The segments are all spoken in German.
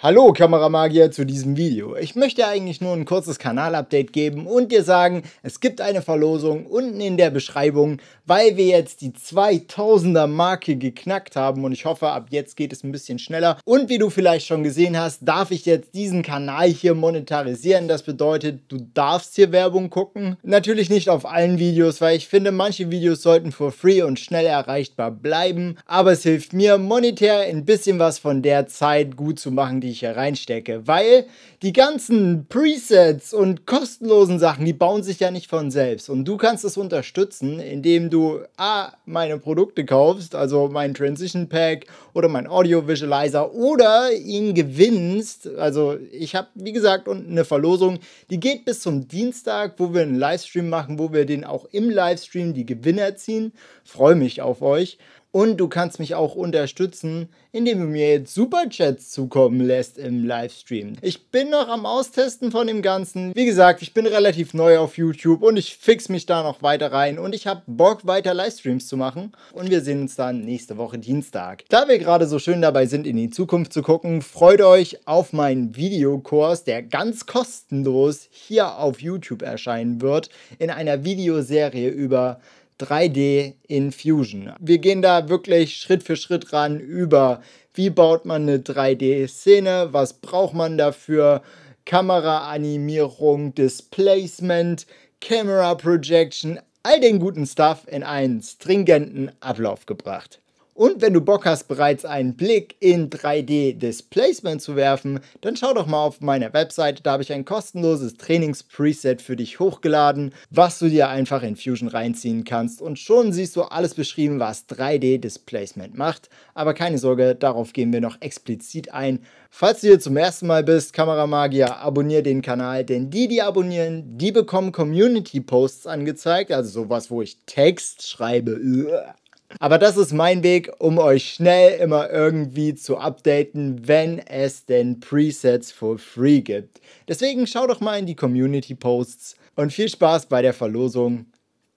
Hallo Kameramagier zu diesem Video. Ich möchte eigentlich nur ein kurzes Kanalupdate geben und dir sagen, es gibt eine Verlosung unten in der Beschreibung, weil wir jetzt die 2000er Marke geknackt haben und ich hoffe, ab jetzt geht es ein bisschen schneller. Und wie du vielleicht schon gesehen hast, darf ich jetzt diesen Kanal hier monetarisieren. Das bedeutet, du darfst hier Werbung gucken. Natürlich nicht auf allen Videos, weil ich finde, manche Videos sollten for free und schnell erreichbar bleiben. Aber es hilft mir monetär ein bisschen was von der Zeit gut zu machen, die die ich hier reinstecke, weil die ganzen Presets und kostenlosen Sachen, die bauen sich ja nicht von selbst. Und du kannst es unterstützen, indem du A, meine Produkte kaufst, also mein Transition Pack oder mein Audio Visualizer oder ihn gewinnst. Also ich habe, wie gesagt, unten eine Verlosung, die geht bis zum Dienstag, wo wir einen Livestream machen, wo wir den auch im Livestream die Gewinner ziehen. Freue mich auf euch. Und du kannst mich auch unterstützen, indem du mir jetzt Superchats zukommen lässt im Livestream. Ich bin noch am Austesten von dem Ganzen. Wie gesagt, ich bin relativ neu auf YouTube und ich fix mich da noch weiter rein. Und ich habe Bock, weiter Livestreams zu machen. Und wir sehen uns dann nächste Woche Dienstag. Da wir gerade so schön dabei sind, in die Zukunft zu gucken, freut euch auf meinen Videokurs, der ganz kostenlos hier auf YouTube erscheinen wird, in einer Videoserie über 3D Infusion. Wir gehen da wirklich Schritt für Schritt ran über, wie baut man eine 3D-Szene, was braucht man dafür, Kameraanimierung, Displacement, Camera Projection, all den guten Stuff in einen stringenten Ablauf gebracht. Und wenn du Bock hast, bereits einen Blick in 3D-Displacement zu werfen, dann schau doch mal auf meiner Webseite. Da habe ich ein kostenloses Trainings-Preset für dich hochgeladen, was du dir einfach in Fusion reinziehen kannst. Und schon siehst du alles beschrieben, was 3D-Displacement macht. Aber keine Sorge, darauf gehen wir noch explizit ein. Falls du hier zum ersten Mal bist, Kameramagier, abonniere den Kanal, denn die, die abonnieren, die bekommen Community-Posts angezeigt. Also sowas, wo ich Text schreibe. Uah. Aber das ist mein Weg, um euch schnell immer irgendwie zu updaten, wenn es denn Presets for free gibt. Deswegen schaut doch mal in die Community Posts und viel Spaß bei der Verlosung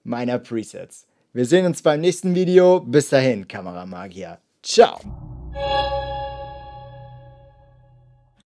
meiner Presets. Wir sehen uns beim nächsten Video. Bis dahin, Kameramagier. Ciao.